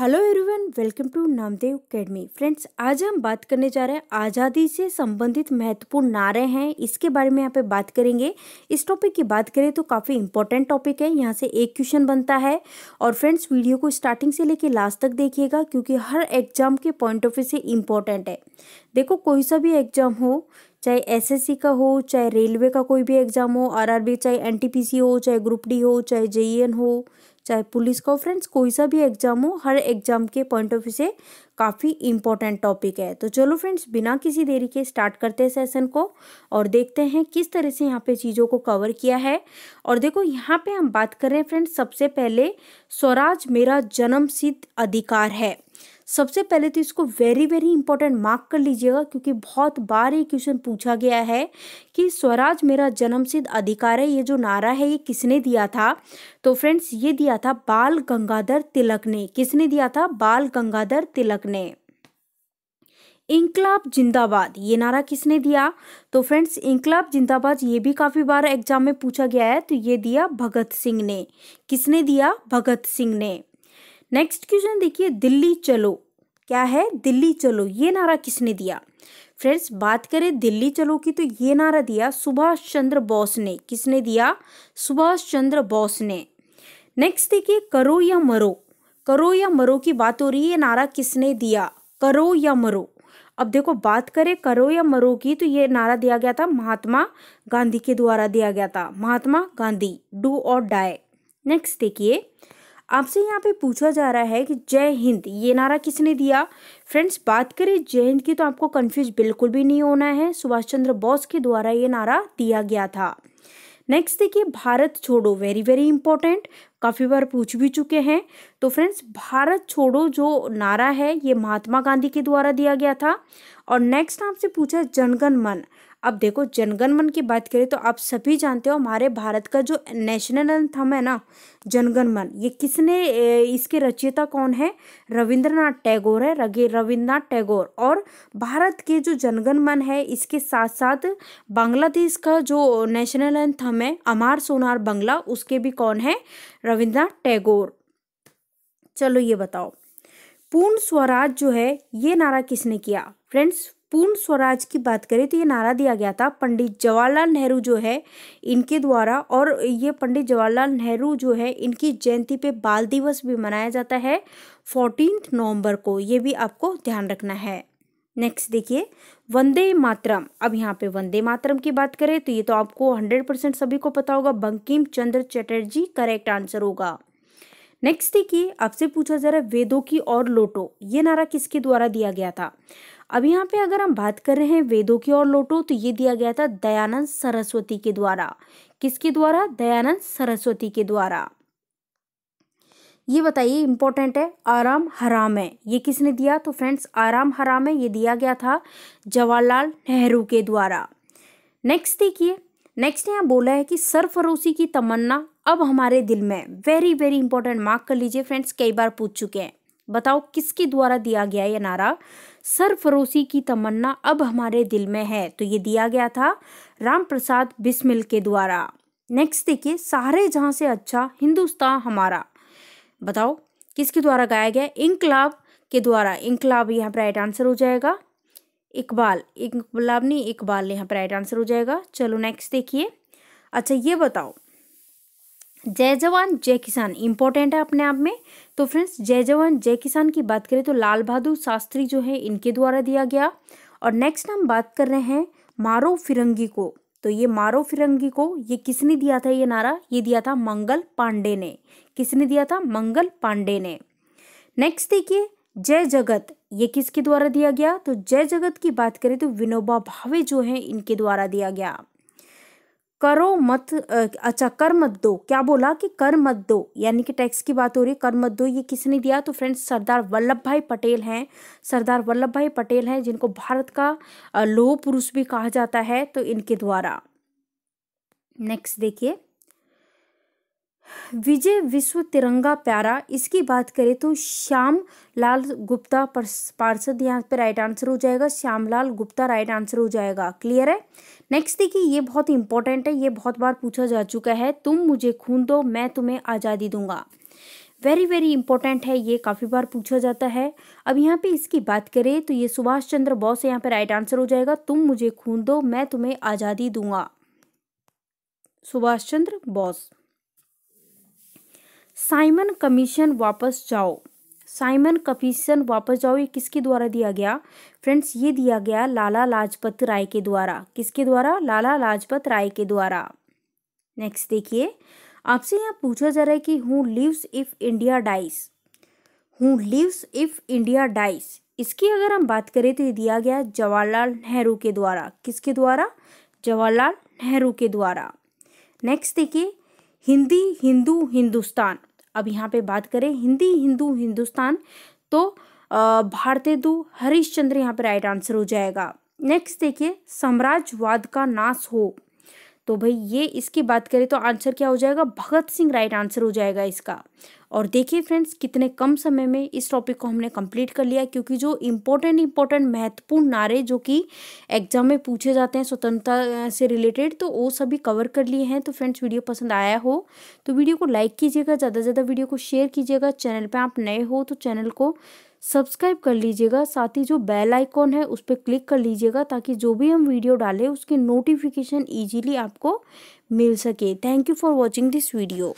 hello everyone welcome to Namdev academy friends आज हम बात करने जा रहे हैं आज़ादी से संबंधित महत्वपूर्ण नारे हैं इसके बारे में यहाँ पे बात करेंगे इस टॉपिक की बात करें तो काफ़ी इंपॉर्टेंट टॉपिक है यहाँ से एक क्वेश्चन बनता है और फ्रेंड्स वीडियो को स्टार्टिंग से लेके लास्ट तक देखिएगा क्योंकि हर एग्जाम के पॉइंट ऑफ व्यू से इम्पॉर्टेंट है देखो कोई सा भी एग्जाम हो चाहे एसएससी का हो चाहे रेलवे का कोई भी एग्ज़ाम हो आरआरबी चाहे एनटीपीसी हो चाहे ग्रुप डी हो चाहे जेईएन e हो चाहे पुलिस का हो फ्रेंड्स कोई सा भी एग्जाम हो हर एग्जाम के पॉइंट ऑफ व्यू से काफ़ी इंपॉर्टेंट टॉपिक है तो चलो फ्रेंड्स बिना किसी देरी के स्टार्ट करते हैं सेशन को और देखते हैं किस तरह से यहाँ पे चीज़ों को कवर किया है और देखो यहाँ पे हम बात कर रहे हैं फ्रेंड्स सबसे पहले स्वराज मेरा जन्म सिद्ध अधिकार है सबसे पहले तो इसको वेरी वेरी इंपॉर्टेंट मार्क कर लीजिएगा क्योंकि बहुत बार ये क्वेश्चन पूछा गया है कि स्वराज मेरा जन्मसिद्ध अधिकार है ये जो नारा है ये किसने दिया था तो फ्रेंड्स ये दिया था बाल गंगाधर तिलक ने किसने दिया था बाल गंगाधर तिलक ने इंकलाब जिंदाबाद ये नारा किसने दिया तो फ्रेंड्स इंकलाब जिंदाबाद ये भी काफ़ी बार एग्जाम में पूछा गया है तो ये दिया भगत सिंह ने किसने दिया भगत सिंह ने नेक्स्ट क्वेश्चन देखिए दिल्ली चलो क्या है दिल्ली चलो ये नारा किसने दिया फ्रेंड्स बात करें दिल्ली चलो की तो ये नारा दिया सुभाष चंद्र बोस ने किसने दिया सुभाष चंद्र बोस ने नेक्स्ट देखिए करो या मरो करो या मरो की बात हो रही है ये नारा किसने दिया करो या मरो अब देखो बात करें करो या मरो की तो ये नारा दिया गया था महात्मा गांधी के द्वारा दिया गया था महात्मा गांधी डू और डाई नेक्स्ट देखिए आपसे यहाँ पे पूछा जा रहा है कि जय हिंद ये नारा किसने दिया फ्रेंड्स बात करें जय हिंद की तो आपको कन्फ्यूज बिल्कुल भी नहीं होना है सुभाष चंद्र बोस के द्वारा ये नारा दिया गया था नेक्स्ट देखिए भारत छोड़ो वेरी वेरी इंपॉर्टेंट काफ़ी बार पूछ भी चुके हैं तो फ्रेंड्स भारत छोड़ो जो नारा है ये महात्मा गांधी के द्वारा दिया गया था और नेक्स्ट आपसे पूछा जनगण मन अब देखो जनगणमन की बात करें तो आप सभी जानते हो हमारे भारत का जो नेशनल एंथम है ना जनगणमन ये किसने इसके रचयिता कौन है रविंद्रनाथ टैगोर है रविंद्रनाथ टैगोर और भारत के जो जनगणमन है इसके साथ साथ बांग्लादेश का जो नेशनल एंथम है अमार सोनार बंगला उसके भी कौन है रविंद्रनाथ टैगोर चलो ये बताओ पूर्ण स्वराज जो है ये नारा किसने किया फ्रेंड्स पूर्ण स्वराज की बात करें तो ये नारा दिया गया था पंडित जवाहरलाल नेहरू जो है इनके द्वारा और ये पंडित जवाहरलाल नेहरू जो है इनकी जयंती पे बाल दिवस भी मनाया जाता है फोर्टीन नवंबर को ये भी आपको ध्यान रखना है नेक्स्ट देखिए वंदे मातरम अब यहाँ पे वंदे मातरम की बात करें तो ये तो आपको हंड्रेड परसेंट सभी को पता होगा बंकिम चंद्र चटर्जी करेक्ट आंसर होगा नेक्स्ट देखिए आपसे पूछा जा रहा है वेदों की और लोटो ये नारा किसके द्वारा दिया गया था अब यहाँ पे अगर हम बात कर रहे हैं वेदों की और लोटो तो ये दिया गया था दयानंद सरस्वती के द्वारा किसके द्वारा दयानंद सरस्वती के द्वारा ये बताइए इम्पोर्टेंट है आराम हराम है ये किसने दिया तो फ्रेंड्स आराम हराम है ये दिया गया था जवाहरलाल नेहरू के द्वारा नेक्स्ट देखिए नेक्स्ट यहाँ बोला है कि सरफरोशी की तमन्ना अब हमारे दिल में वेरी वेरी इंपॉर्टेंट मार्क कर लीजिए फ्रेंड्स कई बार पूछ चुके हैं बताओ किसके द्वारा दिया गया यह नारा सरफरोशी की तमन्ना अब हमारे दिल में है तो ये दिया गया था राम प्रसाद बिस्मिल के द्वारा नेक्स्ट देखिए सारे जहाँ से अच्छा हिंदुस्तान हमारा बताओ किसके द्वारा गाया गया इंकलाब के द्वारा इंकलाब यहाँ पर राइट आंसर हो जाएगा इकबाल इकबाल नहीं इकबाल यहाँ पर राइट आंसर हो जाएगा चलो नेक्स्ट देखिए अच्छा ये बताओ जय जवान जय किसान इम्पोर्टेंट है अपने आप में तो फ्रेंड्स जय जवान जय किसान की बात करें तो लाल बहादुर शास्त्री जो है इनके द्वारा दिया गया और नेक्स्ट हम बात कर रहे हैं मारो फिरंगी को तो ये मारो फिरंगी को ये किसने दिया था ये नारा ये दिया था मंगल पांडे ने किसने दिया था मंगल पांडे ने नेक्स्ट देखिए जय जगत ये किसके द्वारा दिया गया तो जय जगत की बात करें तो विनोबा भावे जो है इनके द्वारा दिया गया करो मत अच्छा कर मत दो क्या बोला कि कर मत दो यानी कि टैक्स की बात हो रही है कर मत दो ये किसने दिया तो फ्रेंड्स सरदार वल्लभ भाई पटेल हैं सरदार वल्लभ भाई पटेल हैं जिनको भारत का लोह पुरुष भी कहा जाता है तो इनके द्वारा नेक्स्ट देखिए विजय विश्व तिरंगा प्यारा इसकी बात करें तो श्याम लाल गुप्ता पार्षद यहाँ पे राइट आंसर हो जाएगा श्यामलाल गुप्ता राइट आंसर हो जाएगा क्लियर है नेक्स्ट देखिए ये बहुत इंपॉर्टेंट है ये बहुत बार पूछा जा चुका है तुम मुझे खून दो मैं तुम्हें आज़ादी दूंगा वेरी वेरी इंपॉर्टेंट है ये काफ़ी बार पूछा जाता है अब यहाँ पे इसकी बात करें तो ये सुभाष चंद्र बोस यहाँ पे राइट आंसर हो जाएगा तुम मुझे खून दो मैं तुम्हें आज़ादी दूंगा सुभाष चंद्र बोस साइमन कमीशन वापस जाओ साइमन कमीशन वापस जाओ ये किसके द्वारा दिया गया फ्रेंड्स ये दिया गया लाला लाजपत राय के द्वारा किसके द्वारा लाला लाजपत राय के द्वारा नेक्स्ट देखिए आपसे यहाँ पूछा जा रहा है कि who lives if India dies who lives if India dies इसकी अगर हम बात करें तो ये दिया गया जवाहरलाल नेहरू के द्वारा किसके द्वारा जवाहरलाल नेहरू के द्वारा नेक्स्ट देखिए हिंदी हिंदू हिंदुस्तान अब यहाँ पे बात करें हिंदी हिंदू हिंदुस्तान तो भारतेंदु हरीश्चंद्र यहाँ पे राइट आंसर हो जाएगा नेक्स्ट देखिए साम्राज्यवाद का नाश हो तो भाई ये इसकी बात करें तो आंसर क्या हो जाएगा भगत सिंह राइट आंसर हो जाएगा इसका और देखिए फ्रेंड्स कितने कम समय में इस टॉपिक को हमने कंप्लीट कर लिया क्योंकि जो इम्पोर्टेंट इम्पोर्टेंट महत्वपूर्ण नारे जो कि एग्जाम में पूछे जाते हैं स्वतंत्रता से रिलेटेड तो वो सभी कवर कर लिए हैं तो फ्रेंड्स वीडियो पसंद आया हो तो वीडियो को लाइक कीजिएगा ज़्यादा से ज़्यादा वीडियो को शेयर कीजिएगा चैनल पर आप नए हो तो चैनल को सब्सक्राइब कर लीजिएगा साथ ही जो बेल आइकॉन है उस पर क्लिक कर लीजिएगा ताकि जो भी हम वीडियो डालें उसकी नोटिफिकेशन ईजिली आपको मिल सके thank you for watching this video